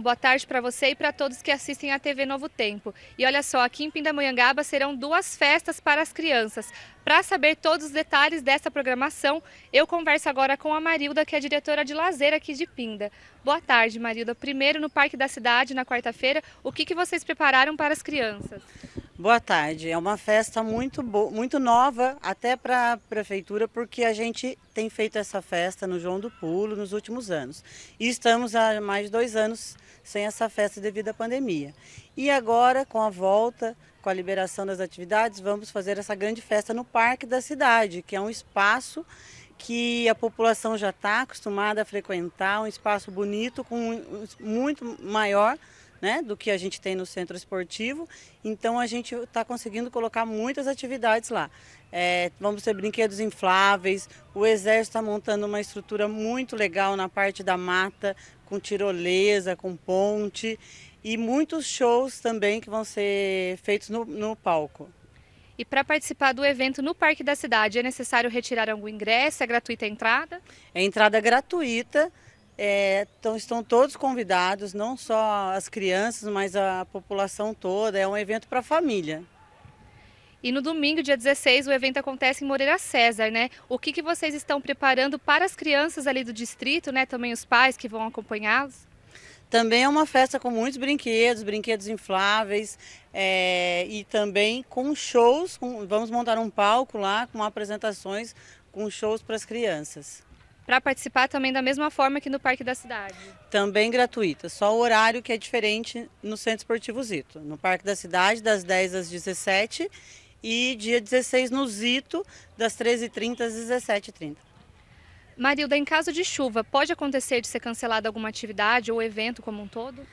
Boa tarde para você e para todos que assistem à TV Novo Tempo. E olha só, aqui em Pindamonhangaba serão duas festas para as crianças. Para saber todos os detalhes dessa programação, eu converso agora com a Marilda, que é diretora de lazer aqui de Pinda. Boa tarde, Marilda. Primeiro, no Parque da Cidade, na quarta-feira, o que, que vocês prepararam para as crianças? Boa tarde. É uma festa muito boa, muito nova até para a prefeitura, porque a gente tem feito essa festa no João do Pulo nos últimos anos. E estamos há mais de dois anos sem essa festa devido à pandemia. E agora, com a volta, com a liberação das atividades, vamos fazer essa grande festa no Parque da Cidade, que é um espaço que a população já está acostumada a frequentar, um espaço bonito, com muito maior né, do que a gente tem no centro esportivo. Então a gente está conseguindo colocar muitas atividades lá. É, vamos ter brinquedos infláveis, o Exército está montando uma estrutura muito legal na parte da mata, com tirolesa, com ponte e muitos shows também que vão ser feitos no, no palco. E para participar do evento no Parque da Cidade, é necessário retirar algum ingresso? É gratuita a entrada? É entrada gratuita é, então, estão todos convidados, não só as crianças, mas a população toda. É um evento para a família. E no domingo, dia 16, o evento acontece em Moreira César, né? O que, que vocês estão preparando para as crianças ali do distrito, né? Também os pais que vão acompanhá-los? Também é uma festa com muitos brinquedos, brinquedos infláveis é, e também com shows. Com, vamos montar um palco lá com apresentações com shows para as crianças para participar também da mesma forma que no Parque da Cidade? Também gratuita, só o horário que é diferente no Centro Esportivo Zito. No Parque da Cidade, das 10 às 17 e dia 16 no Zito, das 13h30 às 17h30. Marilda, em caso de chuva, pode acontecer de ser cancelada alguma atividade ou evento como um todo?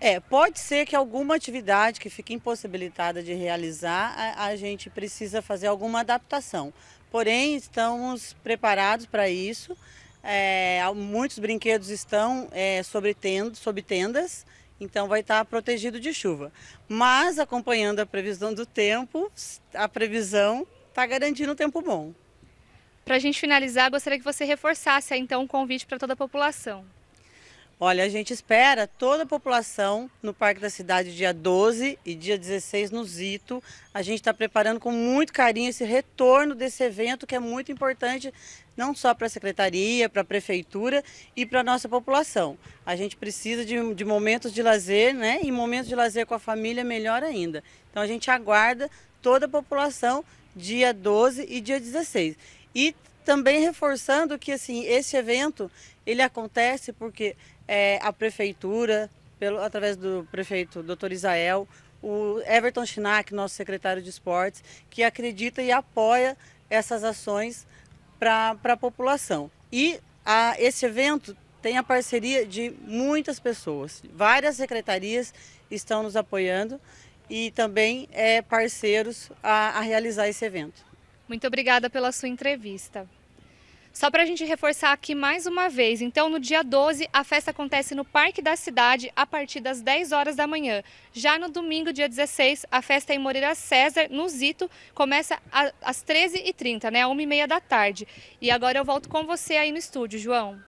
É, pode ser que alguma atividade que fique impossibilitada de realizar, a, a gente precisa fazer alguma adaptação. Porém, estamos preparados para isso. É, muitos brinquedos estão é, sobre, tendo, sobre tendas, então vai estar protegido de chuva. Mas acompanhando a previsão do tempo, a previsão está garantindo um tempo bom. Para a gente finalizar, gostaria que você reforçasse então o um convite para toda a população. Olha, a gente espera toda a população no Parque da Cidade dia 12 e dia 16 no Zito. A gente está preparando com muito carinho esse retorno desse evento que é muito importante não só para a secretaria, para a prefeitura e para a nossa população. A gente precisa de, de, momentos de lazer, né? E momentos de lazer com a família melhor ainda. Então a gente aguarda toda a população dia 12 e dia 16. E também reforçando que assim esse evento ele acontece porque é, a prefeitura, pelo, através do prefeito Dr. Isael, o Everton Schnack, nosso secretário de esportes, que acredita e apoia essas ações para a população. E a, esse evento tem a parceria de muitas pessoas. Várias secretarias estão nos apoiando e também é, parceiros a, a realizar esse evento. Muito obrigada pela sua entrevista. Só para a gente reforçar aqui mais uma vez, então no dia 12 a festa acontece no Parque da Cidade a partir das 10 horas da manhã. Já no domingo, dia 16, a festa em Moreira César, no Zito, começa às 13h30, né, 1h30 da tarde. E agora eu volto com você aí no estúdio, João.